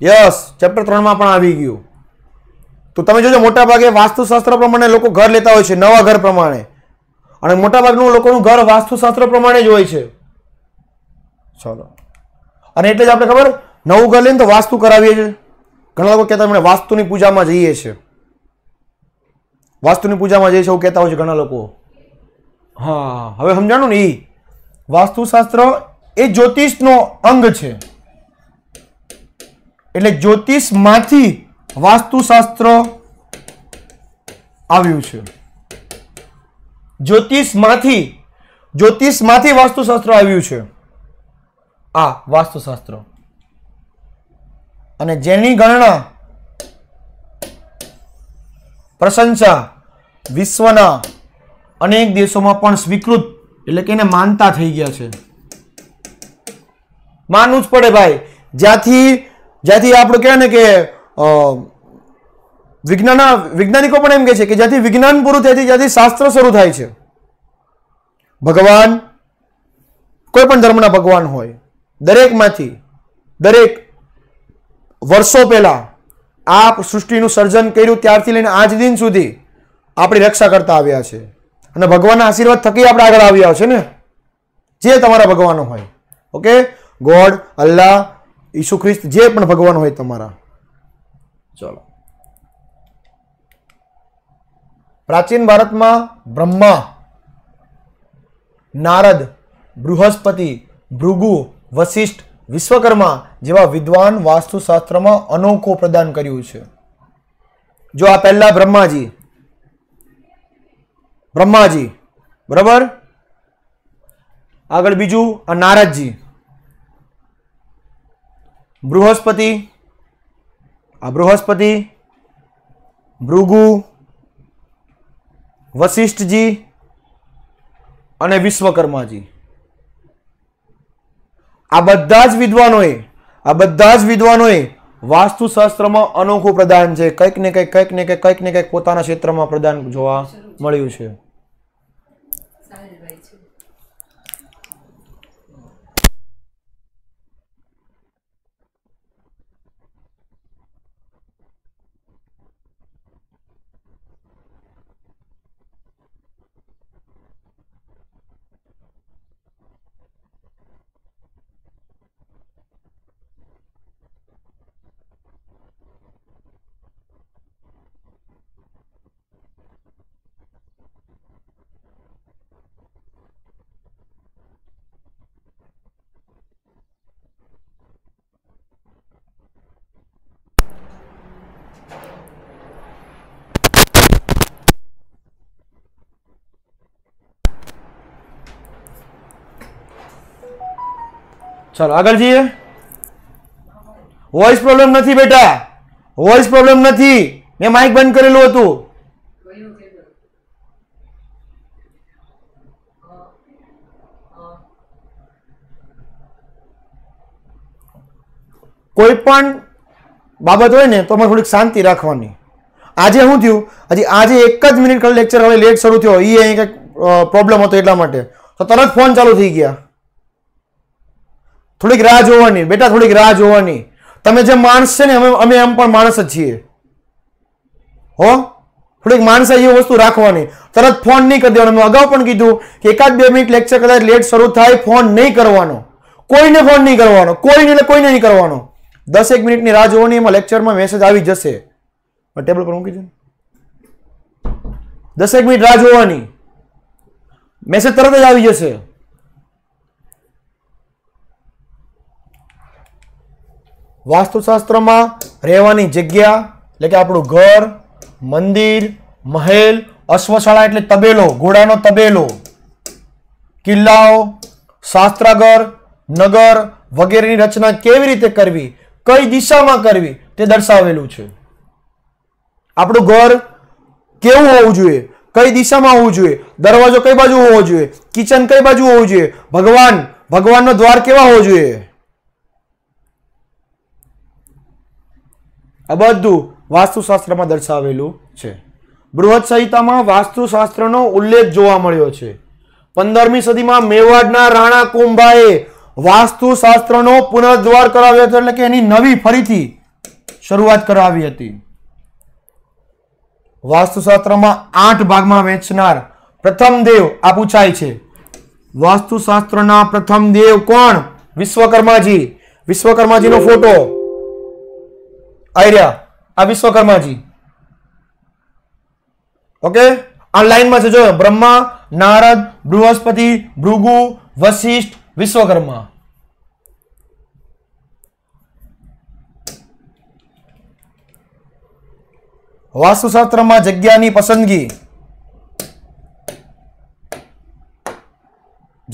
Speaker 1: યસ ચેપ્ટર ત્રણમાં પણ આવી ગયું તો તમે જોજો મોટાભાગે વાસ્તુશાસ્ત્ર પ્રમાણે લોકો ઘર લેતા હોય છે નવા ઘર પ્રમાણે અને મોટાભાગનું લોકોનું ઘર વાસ્તુશાસ્ત્ર પ્રમાણે જ હોય છે ચલો અને એટલે જ આપણે ખબર નવું ઘર લઈને તો વાસ્તુ કરાવીએ છીએ ઘણા લોકો કહેતા એમણે વાસ્તુની પૂજામાં જઈએ છીએ વાસ્તુની પૂજામાં જઈએ છે એવું કહેતા હોય છે ઘણા લોકો હા હવે સમજાણું ને એ વાસ્તુશાસ્ત્ર એ જ્યોતિષનો અંગ છે એટલે જ્યોતિષમાંથી વાસ્તુશાસ્ત્ર આવ્યું છે જ્યોતિષમાંથી જ્યોતિષમાંથી વાસ્તુશાસ્ત્ર આવ્યું છે આ વાસ્તુશાસ્ત્ર અને જેની ગણના પ્રશંસા વિશ્વના અનેક દેશોમાં પણ સ્વીકૃત એટલે કે એને માનતા થઈ ગયા છે માનવું જ પડે ભાઈ જ્યાંથી જ્યાંથી આપણું કહેવાય ને કે વિજ્ઞાન વૈજ્ઞાનિકો પણ એમ કહે છે કે જ્યાંથી વિજ્ઞાન પૂરું થાય છે જ્યાંથી શાસ્ત્ર શરૂ થાય છે ભગવાન કોઈ પણ ધર્મના ભગવાન હોય દરેકમાંથી દરેક વર્ષો પહેલાં આ સૃષ્ટિનું સર્જન કર્યું ત્યારથી લઈને આજ દિન સુધી આપણી રક્ષા કરતા આવ્યા છે અને ભગવાનના આશીર્વાદ થકી આપણે આગળ આવ્યા છે ને જે તમારા ભગવાનો હોય ઓકે ગોડ અલ્લાહ ઈસુ ખ્રિસ્ત જે પણ ભગવાન હોય તમારા ચલો પ્રાચીન ભારતમાં બ્રહ્મા નારદ બૃહસ્પતિ ભૃગુ વશિષ્ઠ વિશ્વકર્મા જેવા વિદ્વાન વાસ્તુશાસ્ત્રમાં અનોખો પ્રદાન કર્યું છે જો આ પહેલા બ્રહ્માજી બ્રહ્માજી બરાબર આગળ બીજું આ નારદજી બૃહસ્પતિ આ બૃહસ્પતિ ભૃગુ વશિષ્ઠજી અને વિશ્વકર્માજી આ બધા જ વિદ્વાનોએ આ બધા જ વિદ્વાનોએ વાસ્તુશાસ્ત્રમાં અનોખું પ્રદાન છે કંઈક ને કંઈક કંઈક ને કંઈક કંઈક ને કંઈક પોતાના ક્ષેત્રમાં પ્રદાન જોવા મળ્યું છે સારો આગળ જીએ વોઇસ પ્રોબ્લેમ નથી બેટા વોઇસ પ્રોબ્લેમ નથી મે માઈક બંધ કરેલું હતું કોઈ પણ બાબત હોય ને તો તમારે થોડીક શાંતિ રાખવાની આજે હુંધું આજે એક જ મિનિટનો લેક્ચર હવે લેટ શરૂ થયો ઈ એ કે પ્રોબ્લેમ હતો એટલા માટે તો તરત ફોન ચાલુ થઈ ગયા થોડીક રાહ જોવાની બેટા થોડીક રાહ જોવાની તમે જે માણસ છે ને અમે અમે એમ પણ માણસ જ છીએ હો થોડીક માણસ એ વસ્તુ રાખવાની તરત ફોન નહીં કરી દેવાનો મેં અગાઉ પણ કીધું કે એકાદ બે મિનિટ લેક્ચર કદાચ લેટ શરૂ થાય ફોન નહીં કરવાનો કોઈને ફોન નહીં કરવાનો કોઈને એટલે કોઈને નહીં કરવાનો દસ એક મિનિટની રાહ જોવાની એમાં લેક્ચરમાં મેસેજ આવી જશે ટેબલ પર મૂકી દે દસ એક મિનિટ રાહ જોવાની મેસેજ તરત જ આવી જશે વાસ્તુશાસ્ત્રમાં રહેવાની જગ્યા એટલે કે આપણું ઘર મંદિર મહેલ અશ્વશાળા એટલે તબેલો ઘોડાનો તબેલો કિલ્લાઓ શાસ્ત્રાગર નગર વગેરેની રચના કેવી રીતે કરવી કઈ દિશામાં કરવી તે દર્શાવેલું છે આપણું ઘર કેવું હોવું જોઈએ કઈ દિશામાં હોવું જોઈએ દરવાજો કઈ બાજુ હોવો જોઈએ કિચન કઈ બાજુ હોવું જોઈએ ભગવાન ભગવાનનો દ્વાર કેવા હોવો જોઈએ આ બધું વાસ્તુશાસ્ત્રમાં દર્શાવેલું છે બૃહદ સંહિતામાં વાસ્તુશાસ્ત્રનો ઉલ્લેખ જોવા મળ્યો છે પંદરમી સદીમાં મેવાડના રાણા કુંભાએ વાસ્તુશાસ્ત્રનો પુનર્દ્વાર કરાવ્યો હતો એટલે કે એની નવી ફરીથી શરૂઆત કરાવી હતી વાસ્તુશાસ્ત્રમાં આઠ ભાગમાં વહેંચનાર પ્રથમ દેવ આ પૂછાય છે વાસ્તુશાસ્ત્રના પ્રથમ દેવ કોણ વિશ્વકર્માજી વિશ્વકર્માજીનો ફોટો આર્યા રહ્યા આ વિશ્વકર્માજી ઓકે આ લાઈનમાં છે જોયો બ્રહ્મા નારદ બૃહસ્પતિ ભૃગુ વશિષ્ઠ વિશ્વકર્મા વાસ્તુશાસ્ત્રમાં જગ્યાની પસંદગી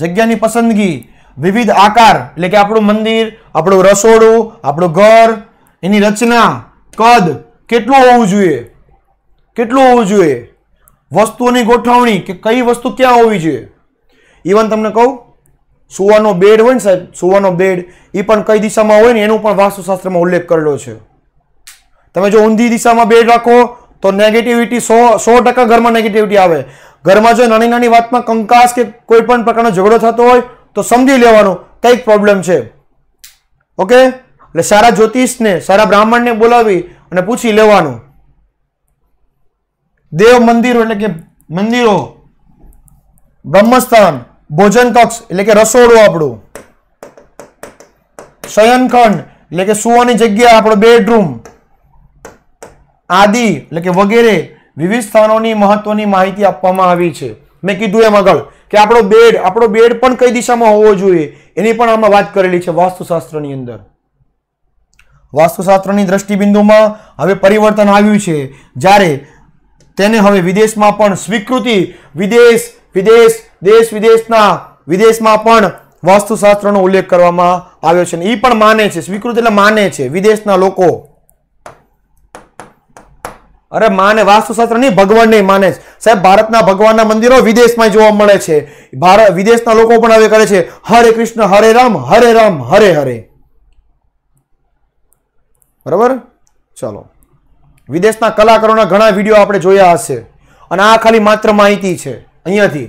Speaker 1: જગ્યાની પસંદગી વિવિધ આકાર એટલે કે આપણું મંદિર આપણું રસોડું આપણું ઘર એની રચના કદ કેટલું હોવું જોઈએ કેટલું હોવું જોઈએ વસ્તુઓની ગોઠવણી કે કઈ વસ્તુ ક્યાં હોવી જોઈએ ઇવન તમને કહું સુવાનો બેડ હોય ને સાહેબ સુવાનો બેડ એ પણ કઈ દિશામાં હોય ને એનું પણ વાસ્તુશાસ્ત્રમાં ઉલ્લેખ કરેલો છે તમે જો ઊંધી દિશામાં બેડ રાખો તો નેગેટિવિટી સો સો ટકા ઘરમાં નેગેટિવિટી આવે ઘરમાં જો નાની નાની વાતમાં કંકાસ કે કોઈ પણ પ્રકારનો ઝઘડો થતો હોય તો સમજી લેવાનો કંઈક પ્રોબ્લેમ છે ઓકે એટલે સારા જ્યોતિષને સારા બ્રાહ્મણને બોલાવી અને પૂછી લેવાનું દેવ મંદિરો એટલે કે મંદિરો બ્રહ્મસ્થાન ભોજન કક્ષ એટલે કે રસોડું આપણું શયનખંડ એટલે કે સુવાની જગ્યા આપણો બેડરૂમ આદિ એટલે કે વગેરે વિવિધ સ્થાનોની મહત્વની માહિતી આપવામાં આવી છે મેં કીધું એમ આગળ કે આપણો બેડ આપણો બેડ પણ કઈ દિશામાં હોવો જોઈએ એની પણ આમાં વાત કરેલી છે વાસ્તુશાસ્ત્રની અંદર વાસ્તુશાસ્ત્રની દ્રષ્ટિબિંદુમાં હવે પરિવર્તન આવ્યું છે જ્યારે તેને હવે વિદેશમાં પણ સ્વીકૃતિ વિદેશ વિદેશ દેશ વિદેશના વિદેશમાં પણ વાસ્તુશાસ્ત્રનો ઉલ્લેખ કરવામાં આવ્યો છે એ પણ માને છે સ્વીકૃતિ એટલે માને છે વિદેશના લોકો અરે માને વાસ્તુશાસ્ત્ર નહીં ભગવાન નહીં માને છે સાહેબ ભારતના ભગવાનના મંદિરો વિદેશમાં જોવા મળે છે ભારત વિદેશના લોકો પણ હવે કરે છે હરે કૃષ્ણ હરે રામ હરે રામ હરે હરે બરાબર ચલો વિદેશના કલાકારોના ઘણા વિડીયો આપણે જોયા હશે અને આ ખાલી માત્ર માહિતી છે અહીંયાથી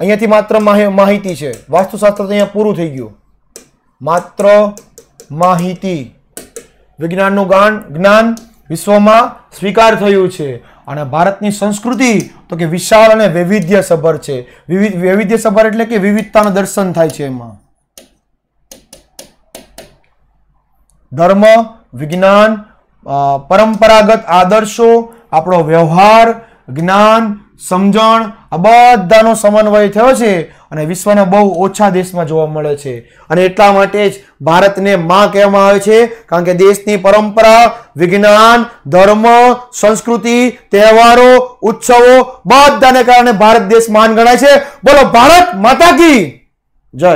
Speaker 1: અહીંયાથી માત્ર માહિતી છે વાસ્તુશાસ્ત્ર તો અહીંયા પૂરું થઈ ગયું માત્ર માહિતી વિજ્ઞાનનું ગાન જ્ઞાન વિશ્વમાં સ્વીકાર થયું છે અને ભારતની સંસ્કૃતિ તો કે વિશાળ અને વૈવિધ્યસભર છે વિવિધ વૈવિધ્યસભર એટલે કે વિવિધતાનું દર્શન થાય છે એમાં ધર્મ વિજ્ઞાન પરંપરાગત આદર્શો આપણો વ્યવહાર જ્ઞાન સમજણ આ બધાનો સમન્વય થયો છે અને વિશ્વના બહુ ઓછા દેશમાં જોવા મળે છે અને એટલા માટે જ ભારતને માં કહેવામાં આવે છે કારણ કે દેશની પરંપરા વિજ્ઞાન ધર્મ સંસ્કૃતિ તહેવારો ઉત્સવો બધાને કારણે ભારત દેશ માન ગણાય છે બોલો ભારત માતા કી જય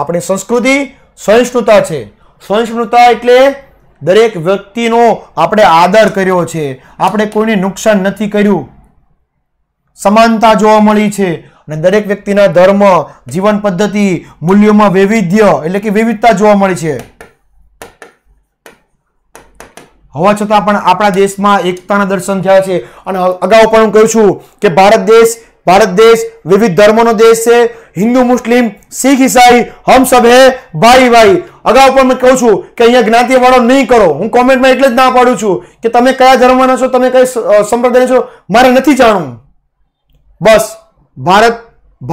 Speaker 1: આપણી સંસ્કૃતિ સહિષ્ણુતા છે સહિષ્ણુતા એટલે દરેક વ્યક્તિનો આપણે આદર કર્યો છે આપણે કોઈને નુકસાન નથી કર્યું સમાનતા જોવા મળી છે અને દરેક વ્યક્તિના ધર્મ જીવન પદ્ધતિ મૂલ્યોમાં વૈવિધ્ય એટલે કે વિવિધતા જોવા મળી છે હોવા છતાં પણ આપણા દેશમાં એકતાના દર્શન થયા છે અને અગાઉ પણ હું કહું છું કે ભારત દેશ भारत देश विविध धर्मों देश છે હિન્દુ મુસ્લિમ શીખ ઈસાઈ હમ સબ હે ભાઈ ભાઈ અગાઉ પણ મેં કહું છું કે અહીંયા જ્ઞાતિવાળો નહીં કરો હું કોમેન્ટમાં એટલે જ ના પાડું છું કે તમે કયા ધર્મના છો તમે કઈ સંપ્રદાય છો મારે નથી જાણવું બસ ભારત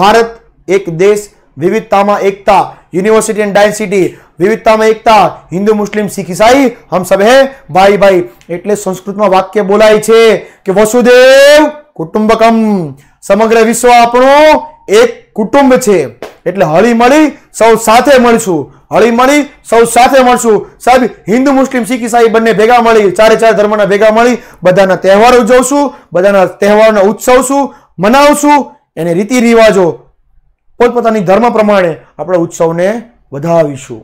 Speaker 1: ભારત એક દેશ વિવિધતામાં એકતા યુનિવર્સિટી એન્ડ ડાયસિટી વિવિધતામાં એકતા હિન્દુ મુસ્લિમ શીખ ઈસાઈ હમ સબ હે ભાઈ ભાઈ એટલે સંસ્કૃતમાં વાક્ય બોલાય છે કે વસુદેવ કુટુંબકમ સમગ્ર વિશ્વ આપણું એક કુટુંબ છે એટલે હળી મળી સૌ સાથે મળશું હળીમળી સૌ સાથે મળશું સાહેબ હિન્દુ મુસ્લિમ શીખ ઈસાઈ બંને ભેગા મળી ચારે ચાર ધર્મના ભેગા મળી બધાના તહેવારો ઉજવશું બધાના તહેવારોના ઉત્સવશું મનાવશું એને રીતિ રિવાજો પોતપોતાની ધર્મ પ્રમાણે આપણે ઉત્સવને વધાવીશું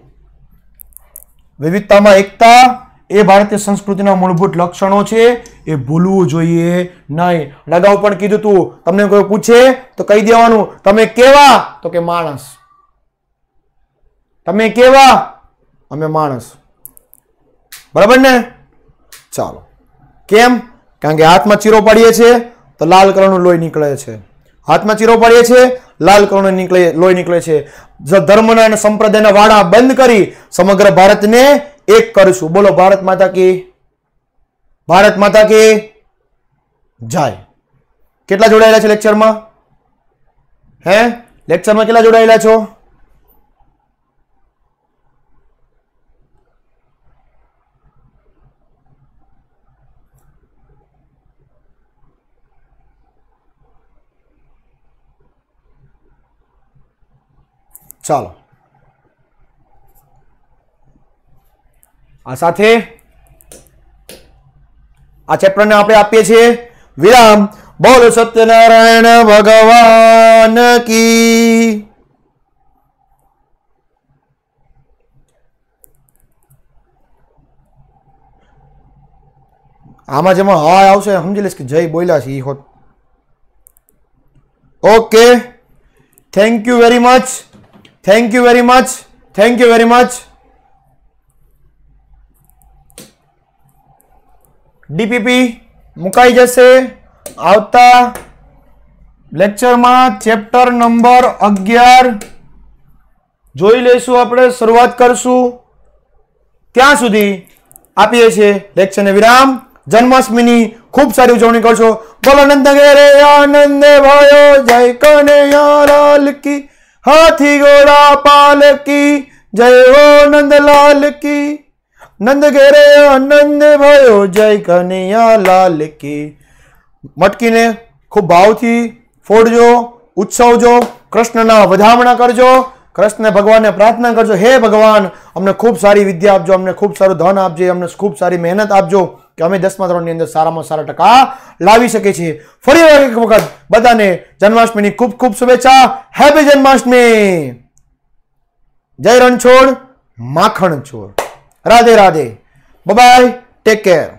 Speaker 1: વિવિધતામાં એકતા એ ભારતીય સંસ્કૃતિના મૂળભૂત લક્ષણો છે એ ભૂલવું જોઈએ નહીં અગાઉ પણ કીધું તું તમને કોઈ પૂછે તો કહી દેવાનું તમે કેવા તો કે માણસ તમે કેવા અમે માણસ બરાબર ને ચાલો કેમ કારણ કે હાથમાં ચીરો પાડીએ છીએ તો લાલ કલરનું લોહી નીકળે છે હાથમાં ચીરો પાડીએ છીએ લાલ કરોડ નીકળે લોહી નીકળે છે ધર્મના અને સંપ્રદાયના વાડા બંધ કરી સમગ્ર ભારતને एक करसु बोलो भारत माता की भारत माता की जय के जोड़ेला है लेक्चर में है लेक्चर में केड़ेला छो चलो આ સાથે આ ચેપ્ટરને આપણે આપીએ છીએ વિરામ બોલ સત્યનારાયણ ભગવાન કી આમાં જેમાં હા આવશે સમજી લઈશ કે જય બોલ્યા છે એ હોત okay thank you very much thank you very much thank you very much DPP મુકાઈ જશે આવતા લેક્ચરમાં ચેપ્ટર નંબર અગિયાર જોઈ લઈશું આપણે શરૂઆત કરશું ત્યાં સુધી આપીએ છીએ લેક્ચરને વિરામ જન્માષ્ટમીની ખૂબ સારી ઉજવણી કરશો બોલો નંદ ઘેરે આનંદ ભાયો જય કનૈયા લાલ કી હાથી ઘોડા પાલકી જય હો નંદલાલ કી નંદ ઘેરે આનંદ ભયો જય કનૈયા લાલ કી મટકીને ખૂબ ભાવથી ફોડજો ઉત્સવજો કૃષ્ણના વધામણા કરજો કૃષ્ણ ભગવાનને પ્રાર્થના કરજો હે ભગવાન અમને ખૂબ સારી વિદ્યા આપજો અમને ખૂબ સારું ધન આપજે અમને ખૂબ સારી મહેનત આપજો કે અમે દસમા ધોરણની અંદર સારામાં સારા ટકા લાવી શકીએ છીએ ફરી એક વખત બધાને જન્માષ્ટમીની ખૂબ ખૂબ શુભેચ્છા હેપી જન્માષ્ટમી જય રણછોડ માખણ છોડ Radhe Radhe bye take care